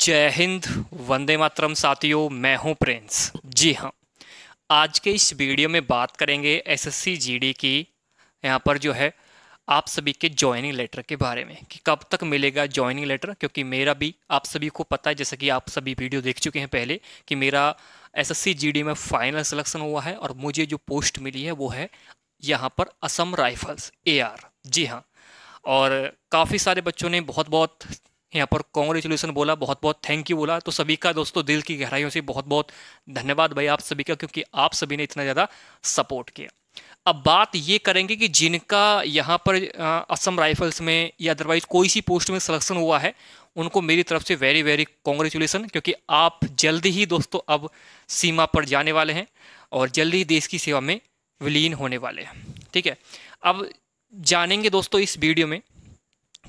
जय हिंद वंदे मातरम साथियों मैं हूं प्रिंस जी हां आज के इस वीडियो में बात करेंगे एसएससी जीडी की यहां पर जो है आप सभी के जॉइनिंग लेटर के बारे में कि कब तक मिलेगा जॉइनिंग लेटर क्योंकि मेरा भी आप सभी को पता है जैसा कि आप सभी वीडियो देख चुके हैं पहले कि मेरा एसएससी जीडी में फाइनल सिलेक्शन हुआ है और मुझे जो पोस्ट मिली है वो है यहाँ पर असम राइफल्स एआर जी हाँ और काफ़ी सारे बच्चों ने बहुत बहुत यहाँ पर कॉन्ग्रेचुलेसन बोला बहुत बहुत थैंक यू बोला तो सभी का दोस्तों दिल की गहराइयों से बहुत बहुत धन्यवाद भाई आप सभी का क्योंकि आप सभी ने इतना ज़्यादा सपोर्ट किया अब बात ये करेंगे कि जिनका यहाँ पर असम राइफल्स में या अदरवाइज कोई सी पोस्ट में सिलेक्शन हुआ है उनको मेरी तरफ से वेरी वेरी कॉन्ग्रेचुलेसन क्योंकि आप जल्द ही दोस्तों अब सीमा पर जाने वाले हैं और जल्द ही देश की सेवा में विलीन होने वाले हैं ठीक है अब जानेंगे दोस्तों इस वीडियो में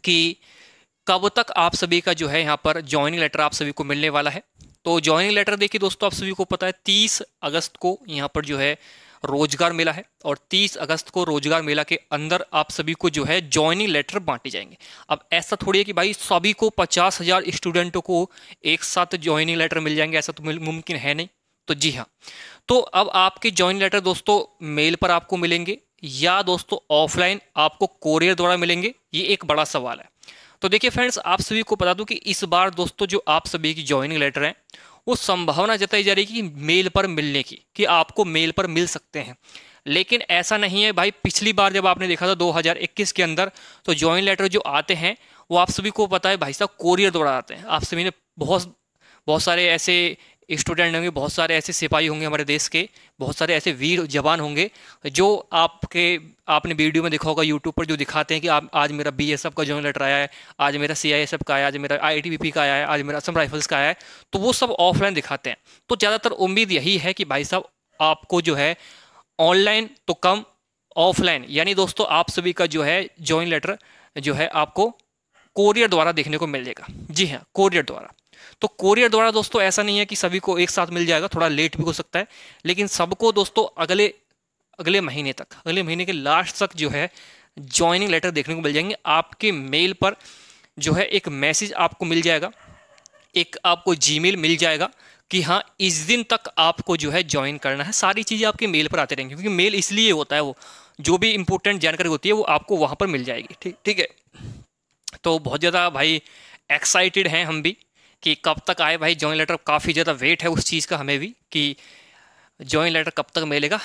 कि कब तक आप सभी का जो है यहाँ पर ज्वाइनिंग लेटर आप सभी को मिलने वाला है तो ज्वाइनिंग लेटर देखिए दोस्तों आप सभी को पता है तीस अगस्त को यहाँ पर जो है रोजगार मेला है और 30 अगस्त को रोजगार मेला के अंदर आप सभी को जो है ज्वाइनिंग लेटर बांटे जाएंगे अब ऐसा थोड़ी है कि भाई सभी को पचास हजार स्टूडेंटों को एक साथ ज्वाइनिंग लेटर मिल जाएंगे ऐसा तो मुमकिन है नहीं तो जी हाँ तो अब आपके ज्वाइनिंग लेटर दोस्तों मेल पर आपको मिलेंगे या दोस्तों ऑफलाइन आपको कोरियर द्वारा मिलेंगे ये एक बड़ा सवाल है तो देखिए फ्रेंड्स आप सभी को बता दूं कि इस बार दोस्तों जो आप सभी की ज्वाइनिंग लेटर है वो संभावना जताई जा रही है कि मेल पर मिलने की कि आपको मेल पर मिल सकते हैं लेकिन ऐसा नहीं है भाई पिछली बार जब आपने देखा था 2021 के अंदर तो ज्वाइन लेटर जो आते हैं वो आप सभी को पता है भाई साहब कोरियर द्वारा आते हैं आप सभी ने बहुत बहुत सारे ऐसे स्टूडेंट होंगे बहुत सारे ऐसे सिपाही होंगे हमारे देश के बहुत सारे ऐसे वीर जवान होंगे जो आपके आपने वीडियो में देखा होगा यूट्यूब पर जो दिखाते हैं कि आप आज मेरा बी एस एफ का जॉइन लेटर आया है आज मेरा सी आई एस एफ का आया आज मेरा आई टी बी पी का आया है आज मेरा असम राइफल्स का आया है तो वो सब ऑफलाइन दिखाते हैं तो ज़्यादातर उम्मीद यही है कि भाई साहब आपको जो है ऑनलाइन तो कम ऑफलाइन यानी दोस्तों आप सभी का जो है जॉइन लेटर जो है आपको कोरियर द्वारा देखने को मिल जाएगा जी हाँ कोरियर द्वारा तो कोरियर द्वारा दोस्तों ऐसा नहीं है कि सभी को एक साथ मिल जाएगा थोड़ा लेट भी हो सकता है लेकिन सबको दोस्तों अगले अगले महीने तक अगले महीने के लास्ट तक जो है ज्वाइनिंग लेटर देखने को मिल जाएंगे आपके मेल पर जो है एक मैसेज आपको मिल जाएगा एक आपको जीमेल मिल जाएगा कि हाँ इस दिन तक आपको जो है ज्वाइन करना है सारी चीज़ें आपके मेल पर आते रहेंगे क्योंकि मेल इसलिए होता है वो जो भी इंपॉर्टेंट जानकारी होती है वो आपको वहाँ पर मिल जाएगी ठीक ठीक है तो बहुत ज़्यादा भाई एक्साइटेड हैं हम भी कि कब तक आए भाई जॉइन लेटर काफ़ी ज़्यादा वेट है उस चीज़ का हमें भी कि जॉइन लेटर कब तक मिलेगा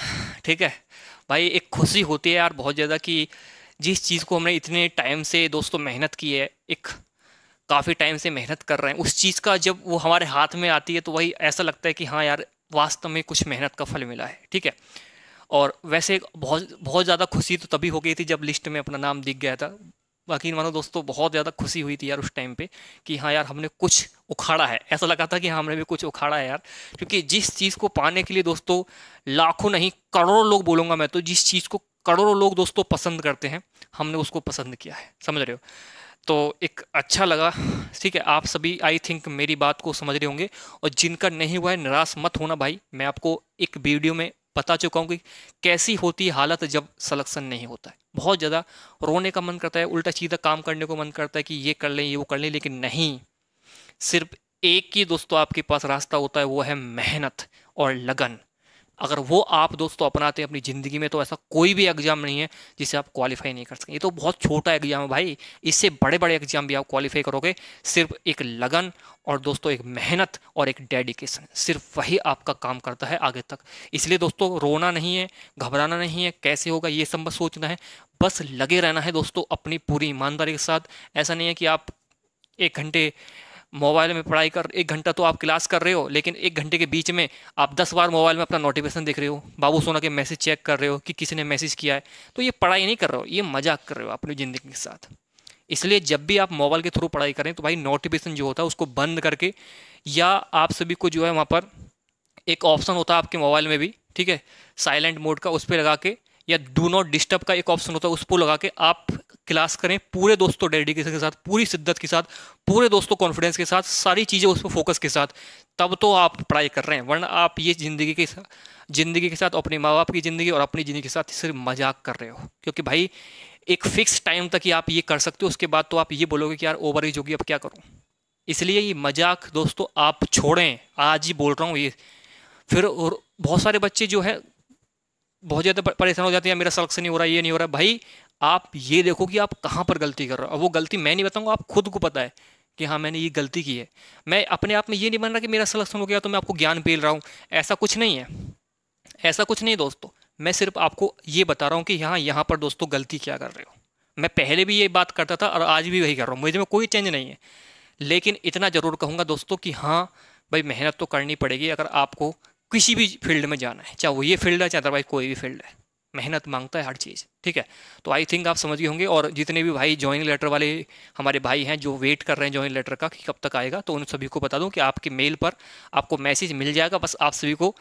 ठीक है भाई एक खुशी होती है यार बहुत ज़्यादा कि जिस चीज़ को हमने इतने टाइम से दोस्तों मेहनत की है एक काफ़ी टाइम से मेहनत कर रहे हैं उस चीज़ का जब वो हमारे हाथ में आती है तो वही ऐसा लगता है कि हाँ यार वास्तव में कुछ मेहनत का फल मिला है ठीक है और वैसे बहुत बहुत ज़्यादा खुशी तो तभी हो गई थी जब लिस्ट में अपना नाम दिख गया था यकीन मानो दोस्तों बहुत ज़्यादा खुशी हुई थी यार उस टाइम पे कि हाँ यार हमने कुछ उखाड़ा है ऐसा लगा था कि हाँ, हमने भी कुछ उखाड़ा है यार क्योंकि जिस चीज़ को पाने के लिए दोस्तों लाखों नहीं करोड़ों लोग बोलूँगा मैं तो जिस चीज़ को करोड़ों लोग दोस्तों पसंद करते हैं हमने उसको पसंद किया है समझ रहे हो तो एक अच्छा लगा ठीक है आप सभी आई थिंक मेरी बात को समझ रहे होंगे और जिनका नहीं हुआ है निराश मत होना भाई मैं आपको एक वीडियो में बता चुका हूँ कि कैसी होती है हालत जब सलेक्शन नहीं होता है बहुत ज़्यादा रोने का मन करता है उल्टा सीधा काम करने को मन करता है कि ये कर लें ये वो कर लें लेकिन नहीं सिर्फ एक ही दोस्तों आपके पास रास्ता होता है वो है मेहनत और लगन अगर वो आप दोस्तों अपनाते हैं अपनी ज़िंदगी में तो ऐसा कोई भी एग्ज़ाम नहीं है जिसे आप क्वालिफाई नहीं कर सकें ये तो बहुत छोटा एग्ज़ाम है भाई इससे बड़े बड़े एग्ज़ाम भी आप क्वालिफाई करोगे सिर्फ एक लगन और दोस्तों एक मेहनत और एक डेडिकेशन सिर्फ वही आपका काम करता है आगे तक इसलिए दोस्तों रोना नहीं है घबराना नहीं है कैसे होगा ये सब बस सोचना है बस लगे रहना है दोस्तों अपनी पूरी ईमानदारी के साथ ऐसा नहीं है कि आप एक घंटे मोबाइल में पढ़ाई कर एक घंटा तो आप क्लास कर रहे हो लेकिन एक घंटे के बीच में आप दस बार मोबाइल में अपना नोटिफिकेशन देख रहे हो बाबू सोना के मैसेज चेक कर रहे हो कि किसी ने मैसेज किया है तो ये पढ़ाई नहीं कर रहे हो ये मजाक कर रहे हो अपनी ज़िंदगी के साथ इसलिए जब भी आप मोबाइल के थ्रू पढ़ाई करें तो भाई नोटिफिकेशन जो होता है उसको बंद करके या आप सभी को जो है वहाँ पर एक ऑप्शन होता है आपके मोबाइल में भी ठीक है साइलेंट मोड का उस पर लगा के या डू नॉट डिस्टर्ब का एक ऑप्शन होता है उस पर लगा के आप क्लास करें पूरे दोस्तों डेडिकेशन के साथ पूरी शिद्दत के साथ पूरे दोस्तों कॉन्फिडेंस के साथ सारी चीज़ें उस पर फोकस के साथ तब तो आप पढ़ाई कर रहे हैं वरना आप ये ज़िंदगी के ज़िंदगी के साथ अपने माँ बाप की ज़िंदगी और अपनी ज़िंदगी के साथ सिर्फ मजाक कर रहे हो क्योंकि भाई एक फिक्स टाइम तक ही आप ये कर सकते हो उसके बाद तो आप ये बोलोगे कि यार ओवर एज होगी अब क्या करूँ इसलिए ये मजाक दोस्तों आप छोड़ें आज ही बोल रहा हूँ ये फिर और बहुत सारे बच्चे जो है बहुत ज़्यादा परेशान हो जाते हैं मेरा सलेक्शन नहीं हो रहा ये नहीं हो रहा भाई आप ये देखो कि आप कहाँ पर गलती कर रहे हो और वो गलती मैं नहीं बताऊँगा आप खुद को पता है कि हाँ मैंने ये गलती की है मैं अपने आप में ये नहीं मान रहा कि मेरा सिलेक्शन हो गया तो मैं आपको ज्ञान पेल रहा हूँ ऐसा कुछ नहीं है ऐसा कुछ नहीं दोस्तों मैं सिर्फ आपको ये बता रहा हूँ कि यहाँ यहाँ पर दोस्तों गलती क्या कर रहे हो मैं पहले भी ये बात करता था और आज भी वही कर रहा हूँ मुझे में कोई चेंज नहीं है लेकिन इतना ज़रूर कहूँगा दोस्तों कि हाँ भाई मेहनत तो करनी पड़ेगी अगर आपको किसी भी फील्ड में जाना है चाहे वो ये फील्ड है चाहे अदरवाइज कोई भी फील्ड है मेहनत मांगता है हर चीज़ ठीक है तो आई थिंक आप समझ गए होंगे और जितने भी भाई ज्वाइनिंग लेटर वाले हमारे भाई हैं जो वेट कर रहे हैं ज्वाइन लेटर का कि कब तक आएगा तो उन सभी को बता दूं कि आपके मेल पर आपको मैसेज मिल जाएगा बस आप सभी को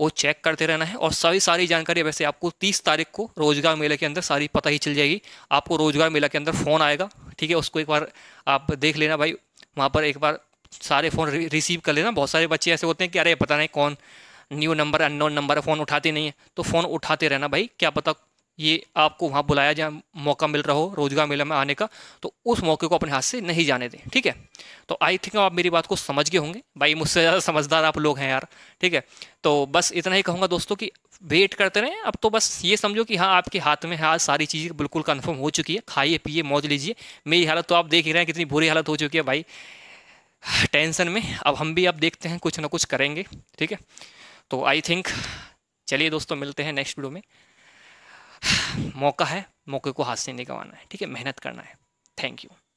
वो चेक करते रहना है और सारी सारी जानकारी वैसे आपको तीस तारीख को रोजगार मेला के अंदर सारी पता ही चल जाएगी आपको रोजगार मेला के अंदर फ़ोन आएगा ठीक है उसको एक बार आप देख लेना भाई वहाँ पर एक बार सारे फ़ोन रिसीव कर लेना बहुत सारे बच्चे ऐसे होते हैं कि अरे पता नहीं कौन new number unknown number phone उठाते नहीं है तो फ़ोन उठाते रहना भाई क्या पता ये आपको वहाँ बुलाया जाए मौका मिल रहा हो रोजगार मेला में आने का तो उस मौके को अपने हाथ से नहीं जाने दें ठीक है तो आई थिंक आप मेरी बात को समझ गए होंगे भाई मुझसे ज़्यादा समझदार आप लोग हैं यार ठीक है तो बस इतना ही कहूँगा दोस्तों कि वेट करते रहें अब तो बस ये समझो कि हाँ आपके हाथ में आज हाँ, सारी चीज़ें बिल्कुल कन्फर्म हो चुकी है खाइए पिए मौज लीजिए मेरी हालत तो आप देख ही रहे हैं कितनी बुरी हालत हो चुकी है भाई टेंशन में अब हम भी अब देखते हैं कुछ ना कुछ करेंगे ठीक है तो आई थिंक चलिए दोस्तों मिलते हैं नेक्स्ट वीडियो में मौका है मौके को हाथ से नहीं गंवाना है ठीक है मेहनत करना है थैंक यू